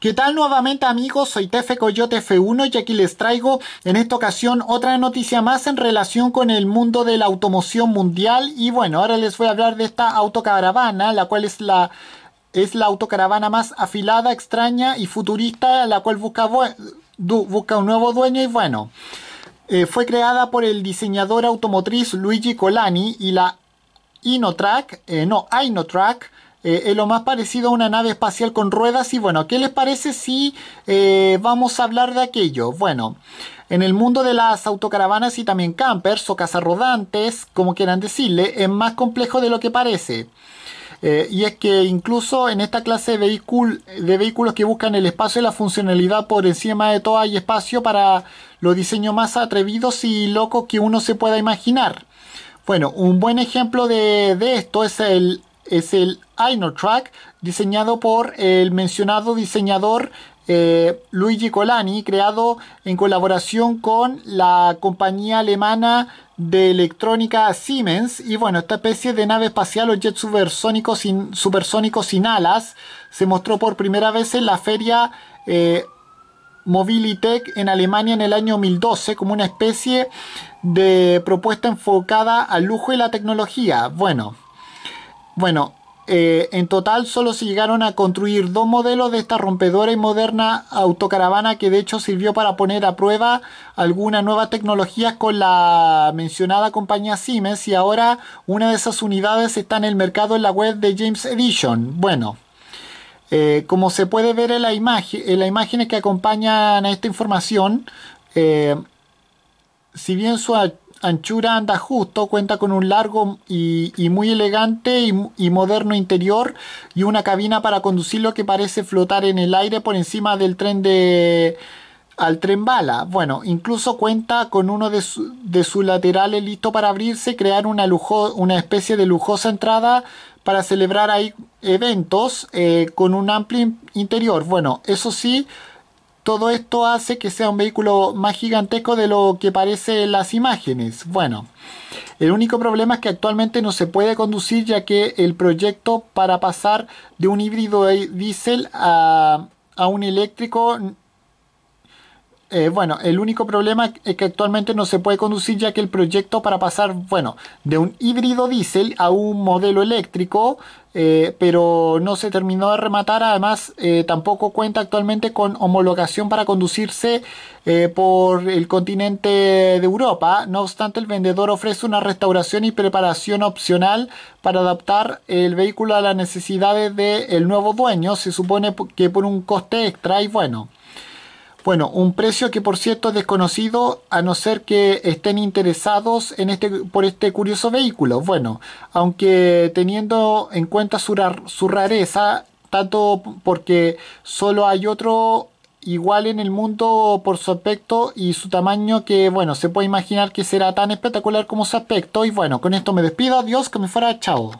¿Qué tal nuevamente amigos? Soy Tefe Coyote F1 y aquí les traigo en esta ocasión otra noticia más en relación con el mundo de la automoción mundial y bueno, ahora les voy a hablar de esta autocaravana, la cual es la es la autocaravana más afilada, extraña y futurista, la cual busca, busca un nuevo dueño y bueno, eh, fue creada por el diseñador automotriz Luigi Colani y la Inotrack, eh, no, Inotrack, eh, es lo más parecido a una nave espacial con ruedas. Y bueno, ¿qué les parece si eh, vamos a hablar de aquello? Bueno, en el mundo de las autocaravanas y también campers o casas rodantes, como quieran decirle, es más complejo de lo que parece. Eh, y es que incluso en esta clase de, de vehículos que buscan el espacio y la funcionalidad por encima de todo hay espacio para los diseños más atrevidos y locos que uno se pueda imaginar. Bueno, un buen ejemplo de, de esto es el es el Track diseñado por el mencionado diseñador eh, Luigi Colani, creado en colaboración con la compañía alemana de electrónica Siemens. Y bueno, esta especie de nave espacial o jet supersónico sin, alas se mostró por primera vez en la feria Mobility eh, Mobilitech en Alemania en el año 2012 como una especie de propuesta enfocada al lujo y la tecnología. Bueno. Bueno, eh, en total solo se llegaron a construir dos modelos de esta rompedora y moderna autocaravana que de hecho sirvió para poner a prueba algunas nuevas tecnologías con la mencionada compañía Siemens y ahora una de esas unidades está en el mercado en la web de James Edition. Bueno, eh, como se puede ver en, la imagen, en las imágenes que acompañan a esta información, eh, si bien su anchura anda justo, cuenta con un largo y, muy elegante y, moderno interior y una cabina para conducir lo que parece flotar en el aire por encima del tren de al tren bala. Bueno, incluso cuenta con uno de, sus laterales listo para abrirse, crear una, lujo, una especie de lujosa entrada para celebrar ahí eventos eh, con un amplio interior. Bueno, eso sí, todo esto hace que sea un vehículo más gigantesco de lo que parece en las imágenes. Bueno, el único problema es que actualmente no se puede conducir ya que el proyecto para pasar de un híbrido diésel a, a un eléctrico eh, bueno, el único problema es que actualmente no se puede conducir ya que el proyecto para pasar, bueno, de un híbrido diésel a un modelo eléctrico, eh, pero no se terminó de rematar, además eh, tampoco cuenta actualmente con homologación para conducirse por el continente de Europa, no obstante el vendedor ofrece una restauración y preparación opcional para adaptar el vehículo a las necesidades del nuevo dueño, se supone que por un coste extra y bueno. Bueno, un precio que por cierto es desconocido a no ser que estén interesados en este, por este curioso vehículo. Bueno, aunque teniendo en cuenta su, su rareza, tanto porque solo hay otro igual en el mundo por su aspecto y su tamaño que bueno, se puede imaginar que será tan espectacular como su aspecto y bueno, con esto me despido, adiós, que me fuera, chao.